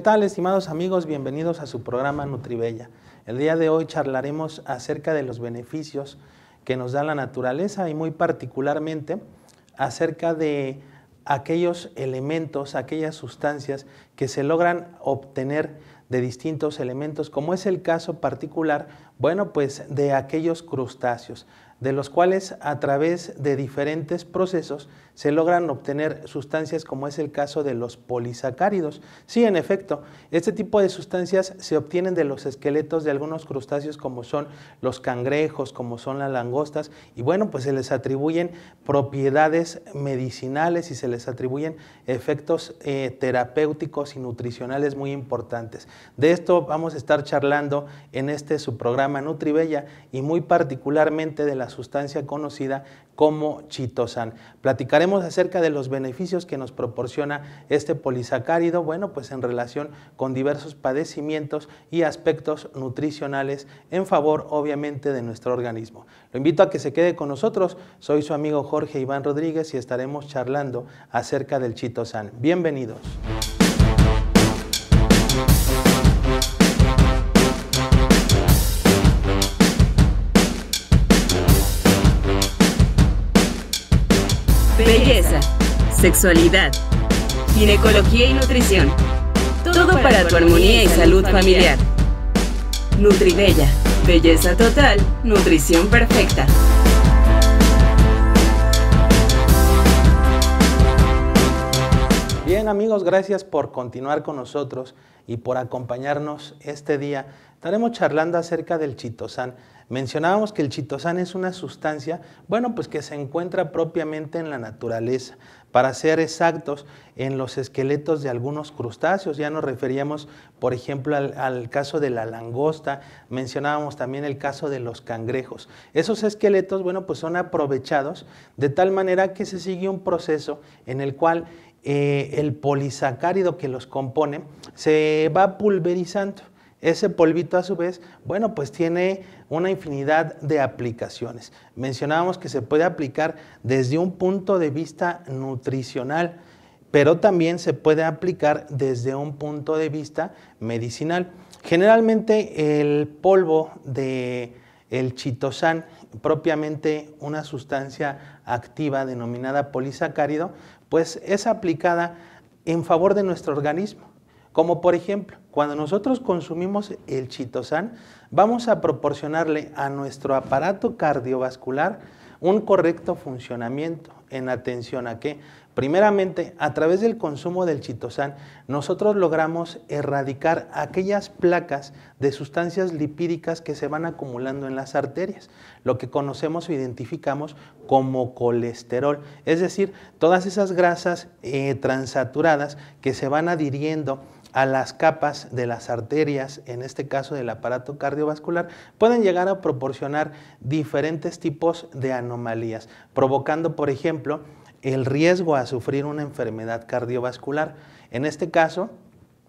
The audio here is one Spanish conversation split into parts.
¿Qué tal, estimados amigos? Bienvenidos a su programa Nutribella. El día de hoy charlaremos acerca de los beneficios que nos da la naturaleza y muy particularmente acerca de aquellos elementos, aquellas sustancias que se logran obtener de distintos elementos, como es el caso particular, bueno, pues de aquellos crustáceos de los cuales a través de diferentes procesos se logran obtener sustancias como es el caso de los polisacáridos. Sí, en efecto, este tipo de sustancias se obtienen de los esqueletos de algunos crustáceos como son los cangrejos, como son las langostas, y bueno, pues se les atribuyen propiedades medicinales y se les atribuyen efectos eh, terapéuticos y nutricionales muy importantes. De esto vamos a estar charlando en este su programa Nutribella y muy particularmente de las sustancia conocida como chitosan. Platicaremos acerca de los beneficios que nos proporciona este polisacárido, bueno, pues en relación con diversos padecimientos y aspectos nutricionales en favor, obviamente, de nuestro organismo. Lo invito a que se quede con nosotros. Soy su amigo Jorge Iván Rodríguez y estaremos charlando acerca del chitosan. Bienvenidos. sexualidad, ginecología y nutrición. Todo, para tu armonía y salud familiar. Nutribella, belleza total, nutrición perfecta. Bien amigos, gracias por continuar con nosotros y por acompañarnos este día. Estaremos charlando acerca del chitosan. Mencionábamos que el chitosan es una sustancia, bueno, pues que se encuentra propiamente en la naturaleza. Para ser exactos, en los esqueletos de algunos crustáceos, ya nos referíamos, por ejemplo, al, caso de la langosta, mencionábamos también el caso de los cangrejos. Esos esqueletos, bueno, pues son aprovechados de tal manera que se sigue un proceso en el cual eh, el polisacárido que los compone se va pulverizando. Ese polvito a su vez, bueno, pues tiene una infinidad de aplicaciones. Mencionábamos que se puede aplicar desde un punto de vista nutricional, pero también se puede aplicar desde un punto de vista medicinal. Generalmente el polvo de el chitosan, propiamente una sustancia activa denominada polisacárido, pues es aplicada en favor de nuestro organismo. Como por ejemplo, cuando nosotros consumimos el chitosan, vamos a proporcionarle a nuestro aparato cardiovascular un correcto funcionamiento en atención a que, primeramente, a través del consumo del chitosan, nosotros logramos erradicar aquellas placas de sustancias lipídicas que se van acumulando en las arterias, lo que conocemos o identificamos como colesterol, es decir, todas esas grasas eh, transaturadas que se van adhiriendo a las capas de las arterias, en este caso del aparato cardiovascular, pueden llegar a proporcionar diferentes tipos de anomalías, provocando, por ejemplo, el riesgo a sufrir una enfermedad cardiovascular. En este caso,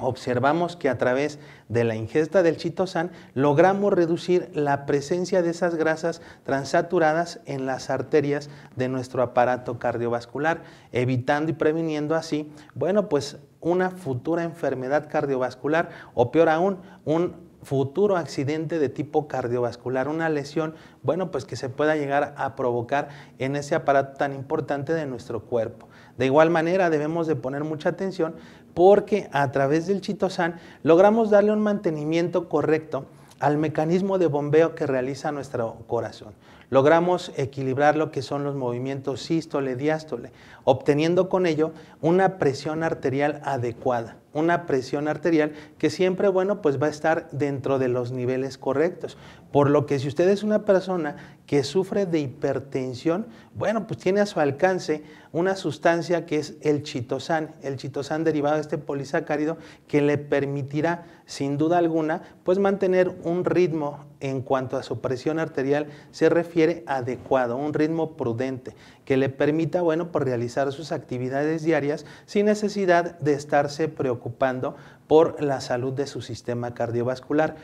observamos que a través de la ingesta del chitosan logramos reducir la presencia de esas grasas transaturadas en las arterias de nuestro aparato cardiovascular, evitando y previniendo así, bueno, pues una futura enfermedad cardiovascular o peor aún, un futuro accidente de tipo cardiovascular, una lesión, bueno, pues que se pueda llegar a provocar en ese aparato tan importante de nuestro cuerpo. De igual manera, debemos de poner mucha atención porque a través del chitosan logramos darle un mantenimiento correcto al mecanismo de bombeo que realiza nuestro corazón. Logramos equilibrar lo que son los movimientos sístole, diástole, obteniendo con ello una presión arterial adecuada, una presión arterial que siempre, bueno, pues va a estar dentro de los niveles correctos. Por lo que si usted es una persona que sufre de hipertensión, bueno, pues tiene a su alcance una sustancia que es el chitosan, el chitosan derivado de este polisacárido que le permitirá sin duda alguna pues mantener un ritmo en cuanto a su presión arterial se refiere adecuado, un ritmo prudente que le permita, bueno, por pues realizar sus actividades diarias sin necesidad de estarse preocupando por la salud de su sistema cardiovascular.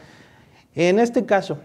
En este caso,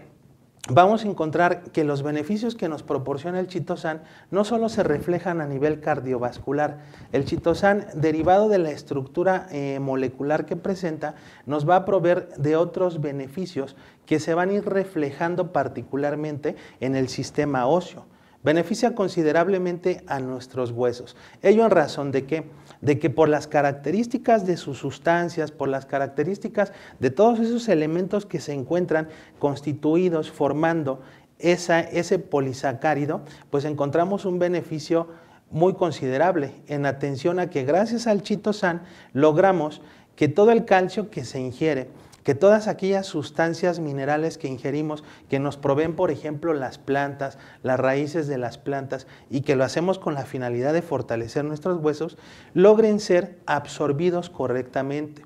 vamos a encontrar que los beneficios que nos proporciona el chitosan no solo se reflejan a nivel cardiovascular. El chitosan, derivado de la estructura eh, molecular que presenta, nos va a proveer de otros beneficios que se van a ir reflejando particularmente en el sistema óseo beneficia considerablemente a nuestros huesos. Ello en razón de que, de que por las características de sus sustancias, por las características de todos esos elementos que se encuentran constituidos formando ese polisacárido, pues encontramos un beneficio muy considerable en atención a que gracias al chitosan logramos que todo el calcio que se ingiere que todas aquellas sustancias minerales que ingerimos, que nos proveen, por ejemplo, las plantas, las raíces de las plantas, y que lo hacemos con la finalidad de fortalecer nuestros huesos, logren ser absorbidos correctamente.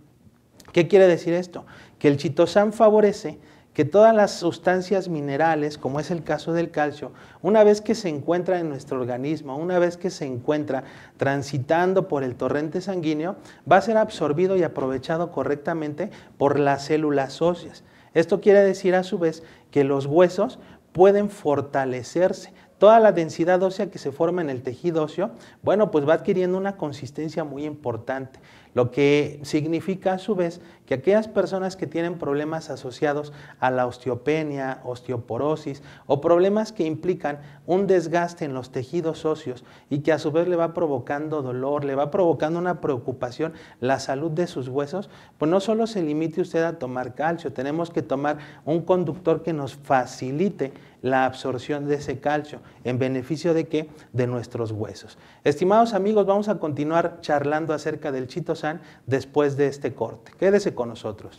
¿Qué quiere decir esto? Que el chitosán favorece que todas las sustancias minerales, como es el caso del calcio, una vez que se encuentra en nuestro organismo, una vez que se encuentra transitando por el torrente sanguíneo, va a ser absorbido y aprovechado correctamente por las células óseas. Esto quiere decir a su vez que los huesos pueden fortalecerse, toda la densidad ósea que se forma en el tejido óseo, bueno, pues va adquiriendo una consistencia muy importante lo que significa a su vez que aquellas personas que tienen problemas asociados a la osteopenia, osteoporosis o problemas que implican un desgaste en los tejidos óseos y que a su vez le va provocando dolor, le va provocando una preocupación la salud de sus huesos, pues no solo se limite usted a tomar calcio, tenemos que tomar un conductor que nos facilite la absorción de ese calcio. ¿En beneficio de qué? De nuestros huesos. Estimados amigos, vamos a continuar charlando acerca del chitosan después de este corte. Quédese con nosotros.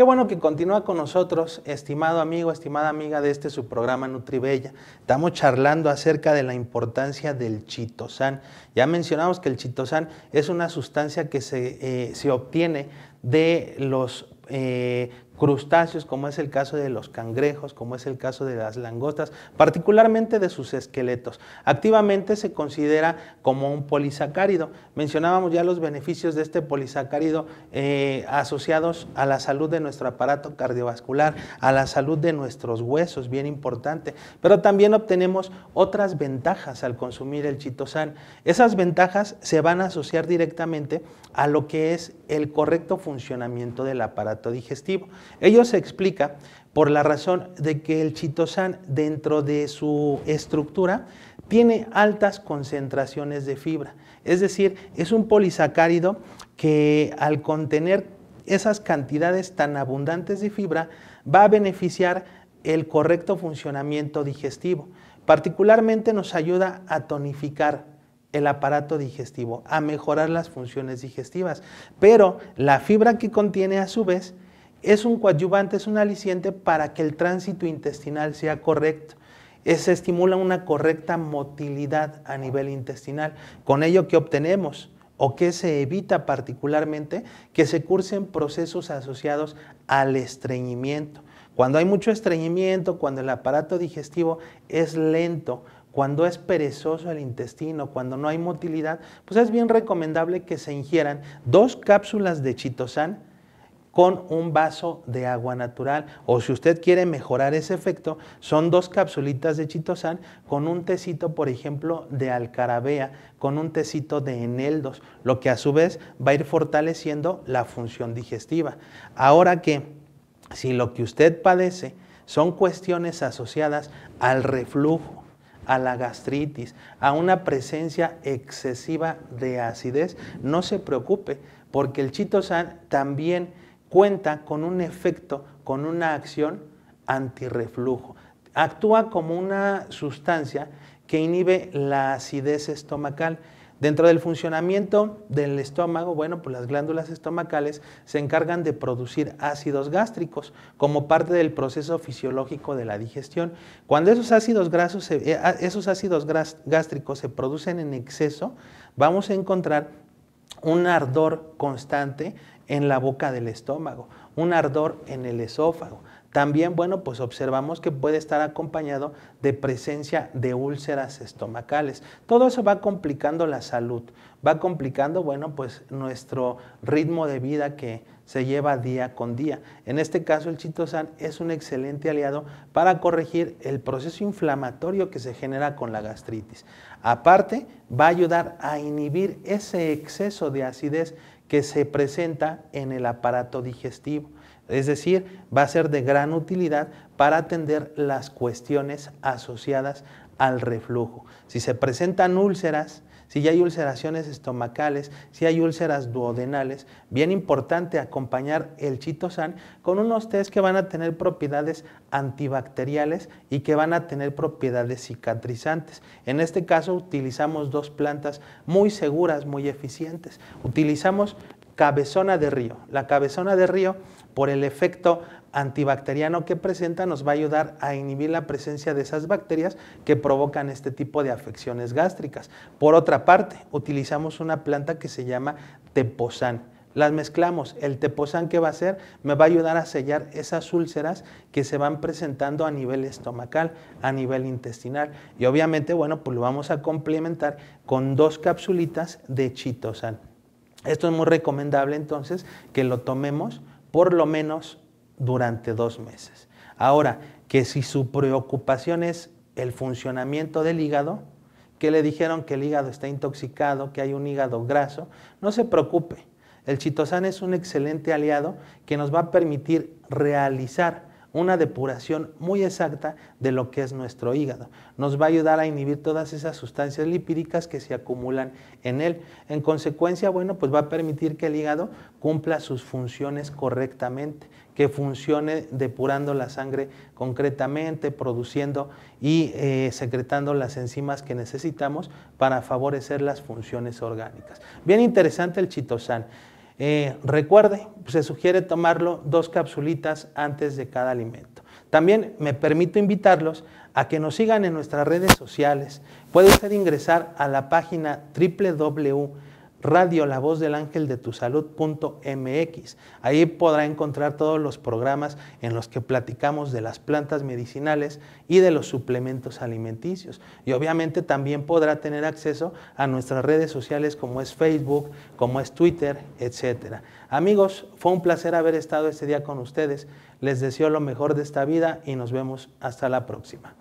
Qué bueno que continúa con nosotros, estimado amigo, estimada amiga de este su programa Nutribella. Estamos charlando acerca de la importancia del chitosán. Ya mencionamos que el chitosán es una sustancia que se, eh, obtiene de los eh, crustáceos, como es el caso de los cangrejos, como es el caso de las langostas, particularmente de sus esqueletos. Activamente se considera como un polisacárido. Mencionábamos ya los beneficios de este polisacárido eh, asociados a la salud de nuestro aparato cardiovascular, a la salud de nuestros huesos, bien importante, pero también obtenemos otras ventajas al consumir el chitosan. Esas ventajas se van a asociar directamente a lo que es el correcto funcionamiento del aparato digestivo. Ello se explica por la razón de que el chitosán dentro de su estructura tiene altas concentraciones de fibra. Es decir, es un polisacárido que al contener esas cantidades tan abundantes de fibra va a beneficiar el correcto funcionamiento digestivo. Particularmente nos ayuda a tonificar el aparato digestivo, a mejorar las funciones digestivas. Pero la fibra que contiene a su vez es un coadyuvante, es un aliciente para que el tránsito intestinal sea correcto. Se estimula una correcta motilidad a nivel intestinal. Con ello, ¿qué obtenemos? o que se evita particularmente que se cursen procesos asociados al estreñimiento. Cuando hay mucho estreñimiento, cuando el aparato digestivo es lento, cuando es perezoso el intestino, cuando no hay motilidad, pues es bien recomendable que se ingieran dos cápsulas de chitosan con un vaso de agua natural. O si usted quiere mejorar ese efecto, son dos capsulitas de chitosan con un tecito, por ejemplo, de alcarabea, con un tecito de eneldos, lo que a su vez va a ir fortaleciendo la función digestiva. Ahora que, si lo que usted padece son cuestiones asociadas al reflujo, a la gastritis, a una presencia excesiva de acidez, no se preocupe, porque el chitosan también cuenta con un efecto, con una acción antirreflujo. Actúa como una sustancia que inhibe la acidez estomacal. Dentro del funcionamiento del estómago, bueno, pues las glándulas estomacales se encargan de producir ácidos gástricos como parte del proceso fisiológico de la digestión. Cuando esos ácidos, eh, ah, esos ácidos gástricos se producen en exceso, vamos a encontrar un ardor constante, en la boca del estómago, un ardor en el esófago. También, bueno, pues observamos que puede estar acompañado de presencia de úlceras estomacales. Todo eso va complicando la salud, va complicando, bueno, pues nuestro ritmo de vida que se lleva día con día. En este caso, el chitosan es un excelente aliado para corregir el proceso inflamatorio que se genera con la gastritis. Aparte, va a ayudar a inhibir ese exceso de acidez que se presenta en el aparato digestivo. Es decir, va a ser de gran utilidad para atender las cuestiones asociadas al reflujo. Si se presentan úlceras, si ya hay ulceraciones estomacales, si hay úlceras duodenales, bien importante acompañar el chitosan con unos test que van a tener propiedades antibacteriales y que van a tener propiedades cicatrizantes. En este caso utilizamos dos plantas muy seguras, muy eficientes. Utilizamos cabezona de río. La cabezona de río, por el efecto antibacteriano que presenta nos va a ayudar a inhibir la presencia de esas bacterias que provocan este tipo de afecciones gástricas. Por otra parte, utilizamos una planta que se llama teposán. Las mezclamos. El teposán que va a hacer me va a ayudar a sellar esas úlceras que se van presentando a nivel estomacal, a nivel intestinal. Y obviamente, bueno, pues lo vamos a complementar con dos capsulitas de chitosan. Esto es muy recomendable entonces que lo tomemos por lo menos durante dos meses. Ahora, que si su preocupación es el funcionamiento del hígado, que le dijeron que el hígado está intoxicado, que hay un hígado graso, no se preocupe. El chitosan es un excelente aliado que nos va a permitir realizar una depuración muy exacta de lo que es nuestro hígado. Nos va a ayudar a inhibir todas esas sustancias lipídicas que se acumulan en él. En consecuencia, bueno, pues va a permitir que el hígado cumpla sus funciones correctamente, que funcione depurando la sangre concretamente, produciendo y eh, secretando las enzimas que necesitamos para favorecer las funciones orgánicas. Bien interesante el chitosan. Eh, recuerde, se sugiere tomarlo dos capsulitas antes de cada alimento. También me permito invitarlos a que nos sigan en nuestras redes sociales. Puede ser ingresar a la página www radio la voz del ángel de tu mx. Ahí podrá encontrar todos los programas en los que platicamos de las plantas medicinales y de los suplementos alimenticios. Y obviamente también podrá tener acceso a nuestras redes sociales como es Facebook, como es Twitter, etc. Amigos, fue un placer haber estado este día con ustedes. Les deseo lo mejor de esta vida y nos vemos hasta la próxima.